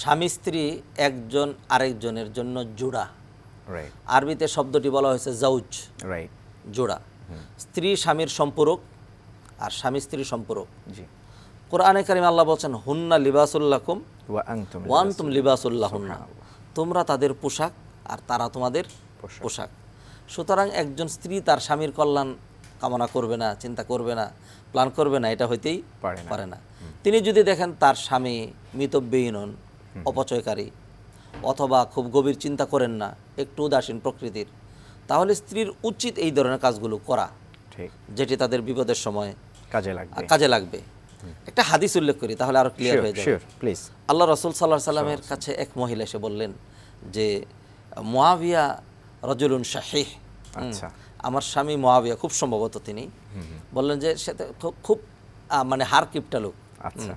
স্বামী স্ত্রী একজন আরেকজনের জন্য জোড়া আরবিতে শব্দটি বলা হয়েছে জাউজ জোড়া স্ত্রী স্বামীর সম্পূরক আর স্বামী স্ত্রী সম্পূরক কোরআনে কারিম আল্লাহ বলছেন হুন্না লিবাসুল্লাহম ওয়ান তুম লিবাসুল্লাহ হুন্না তোমরা তাদের পোশাক আর তারা তোমাদের পোশাক সুতরাং একজন স্ত্রী তার স্বামীর কল্যাণ কামনা করবে না চিন্তা করবে না প্ল্যান করবে না এটা হইতেই পারে না তিনি যদি দেখেন তার স্বামী মিতব্যয়ী নন অপচয়কারী অথবা খুব গভীর চিন্তা করেন না একটু উদাসীন প্রকৃতির তাহলে স্ত্রীর উচিত এই ধরনের কাজগুলো করা যেটি তাদের বিপদের সময় কাজে লাগবে কাজে লাগবে একটা হাদিস উল্লেখ করি তাহলে আরো ক্লিয়ার হয়ে যাবে প্লিজ আল্লাহ রসুল সাল্লাহ সাল্লামের কাছে এক মহিলা এসে বললেন যে মোয়াবিয়া রজুলুন শাহিহ আচ্ছা আমার স্বামী মোয়াবিয়া খুব সম্ভবত তিনি বললেন যে সে খুব মানে হার কিপটা লোক আচ্ছা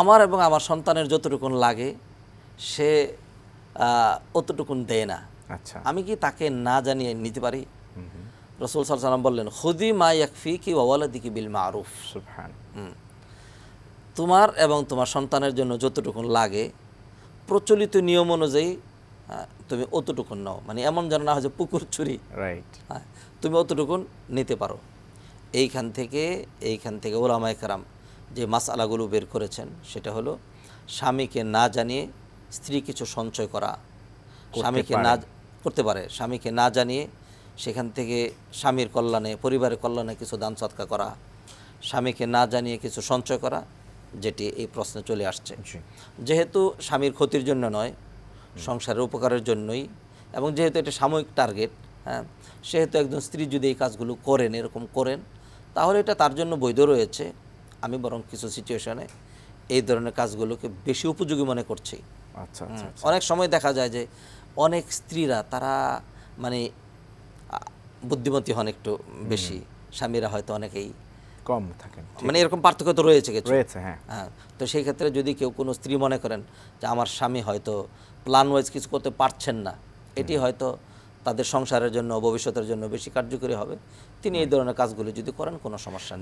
আমার এবং আমার সন্তানের যতটুকুন লাগে সে অতটুকুন দেয় না আচ্ছা আমি কি তাকে না জানিয়ে নিতে পারি রসুল সালাম বললেন হুদি মা ইয়াকফি কি দিকি বিল মারুফ তোমার এবং তোমার সন্তানের জন্য যতটুকুন লাগে প্রচলিত নিয়ম অনুযায়ী তুমি অতটুকুন নাও মানে এমন যেন না হয় যে পুকুর চুরি রাইট হ্যাঁ তুমি অতটুকুন নিতে পারো এইখান থেকে এইখান থেকে ওলামায় কারাম যে মাসালাগুলো বের করেছেন সেটা হলো স্বামীকে না জানিয়ে স্ত্রী কিছু সঞ্চয় করা স্বামীকে না করতে পারে স্বামীকে না জানিয়ে সেখান থেকে স্বামীর কল্যাণে পরিবারের কল্যাণে কিছু দান সৎকা করা স্বামীকে না জানিয়ে কিছু সঞ্চয় করা যেটি এই প্রশ্নে চলে আসছে যেহেতু স্বামীর ক্ষতির জন্য নয় সংসারের উপকারের জন্যই এবং যেহেতু এটা সাময়িক টার্গেট হ্যাঁ সেহেতু একজন স্ত্রী যদি এই কাজগুলো করেন এরকম করেন তাহলে এটা তার জন্য বৈধ রয়েছে আমি বরং কিছু সিচুয়েশনে এই ধরনের কাজগুলোকে বেশি উপযোগী মনে করছি আচ্ছা, আচ্ছা, আচ্ছা অনেক সময় দেখা যায় যে অনেক স্ত্রীরা তারা মানে বুদ্ধিমতী হন একটু বেশি স্বামীরা হয়তো অনেকেই কম থাকেন মানে এরকম পার্থক্য তো রয়েছে কিছু রয়েছে হ্যাঁ হ্যাঁ তো সেই ক্ষেত্রে যদি কেউ কোনো স্ত্রী মনে করেন যে আমার স্বামী হয়তো প্ল্যান ওয়াইজ কিছু করতে পারছেন না এটি হয়তো তাদের সংসারের জন্য ভবিষ্যতের জন্য বেশি কার্যকরী হবে তিনি এই ধরনের কাজগুলো যদি করেন কোনো সমস্যা নেই